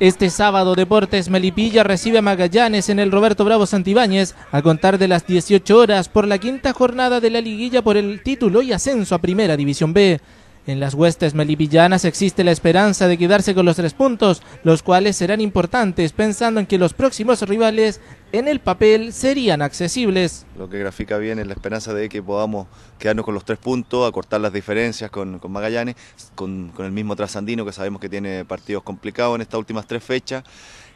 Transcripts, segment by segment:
Este sábado Deportes Melipilla recibe a Magallanes en el Roberto Bravo Santibáñez a contar de las 18 horas por la quinta jornada de la liguilla por el título y ascenso a Primera División B. En las huestes melipillanas existe la esperanza de quedarse con los tres puntos, los cuales serán importantes pensando en que los próximos rivales en el papel serían accesibles. Lo que grafica bien es la esperanza de que podamos quedarnos con los tres puntos, acortar las diferencias con, Magallanes, con, con el mismo trasandino que sabemos que tiene partidos complicados en estas últimas tres fechas.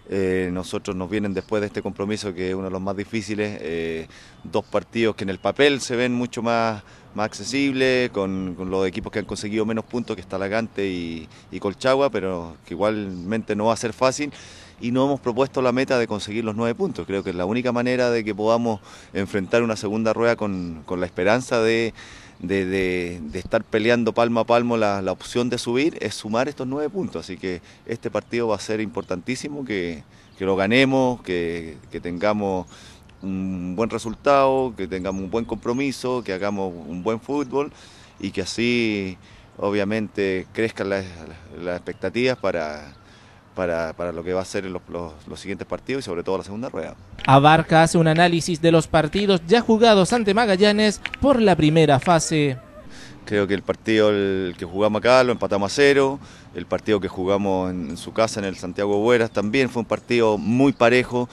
Eh, nosotros nos vienen después de este compromiso que es uno de los más difíciles, eh, dos partidos que en el papel se ven mucho más, más accesibles, con, los equipos que han conseguido menos puntos, que está y, y Colchagua, pero que igualmente no va a ser fácil y no hemos propuesto la meta de conseguir los nueve puntos. Creo que es la única manera de que podamos enfrentar una segunda rueda con, con la esperanza de, de, estar peleando palmo a palmo la, opción de subir es sumar estos nueve puntos. Así que este partido va a ser importantísimo, que, lo ganemos, que, tengamos un buen resultado, que tengamos un buen compromiso, que hagamos un buen fútbol y que así obviamente crezcan las expectativas para para, lo que va a ser los, los, siguientes partidos y sobre todo la segunda rueda. Abarca hace un análisis de los partidos ya jugados ante Magallanes por la primera fase. Creo que el partido que jugamos acá lo empatamos a cero, el partido que jugamos en, en su casa en el Santiago Bueras también fue un partido muy parejo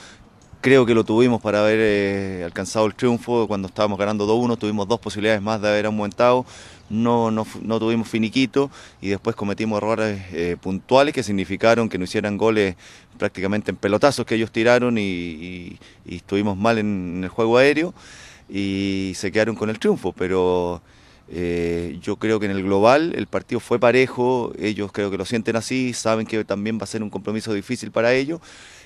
Creo que lo tuvimos para haber eh, alcanzado el triunfo cuando estábamos ganando 2-1, tuvimos dos posibilidades más de haber aumentado, no, no, tuvimos finiquito y después cometimos errores eh, puntuales que significaron que no hicieran goles prácticamente en pelotazos que ellos tiraron y, estuvimos mal en, en el juego aéreo y se quedaron con el triunfo, pero... Eh, yo creo que en el global el partido fue parejo, ellos creo que lo sienten así, saben que también va a ser un compromiso difícil para ellos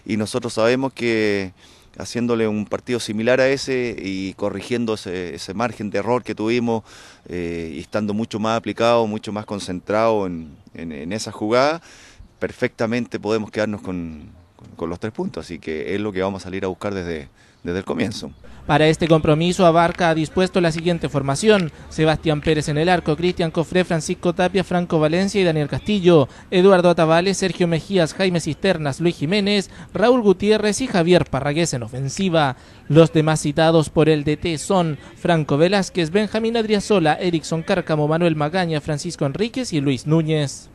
y nosotros sabemos que haciéndole un partido similar a ese y corrigiendo ese, margen de error que tuvimos eh, y estando mucho más aplicado, mucho más concentrado en, esa jugada, perfectamente podemos quedarnos con, los tres puntos, así que es lo que vamos a salir a buscar desde el comienzo. Para este compromiso Abarca ha dispuesto la siguiente formación. Sebastián Pérez en el arco, Cristian Cofré, Francisco Tapia, Franco Valencia y Daniel Castillo, Eduardo Atavales, Sergio Mejías, Jaime Cisternas, Luis Jiménez, Raúl Gutiérrez y Javier Parragués en ofensiva. Los demás citados por el DT son Franco Velázquez, Benjamín Adriasola, Erickson Cárcamo, Manuel Magaña, Francisco Enríquez y Luis Núñez.